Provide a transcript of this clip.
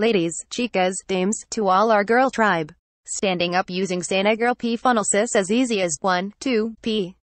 ladies, chicas, dames, to all our girl tribe. Standing up using Santa Girl P funnel sis as easy as 1, 2, P.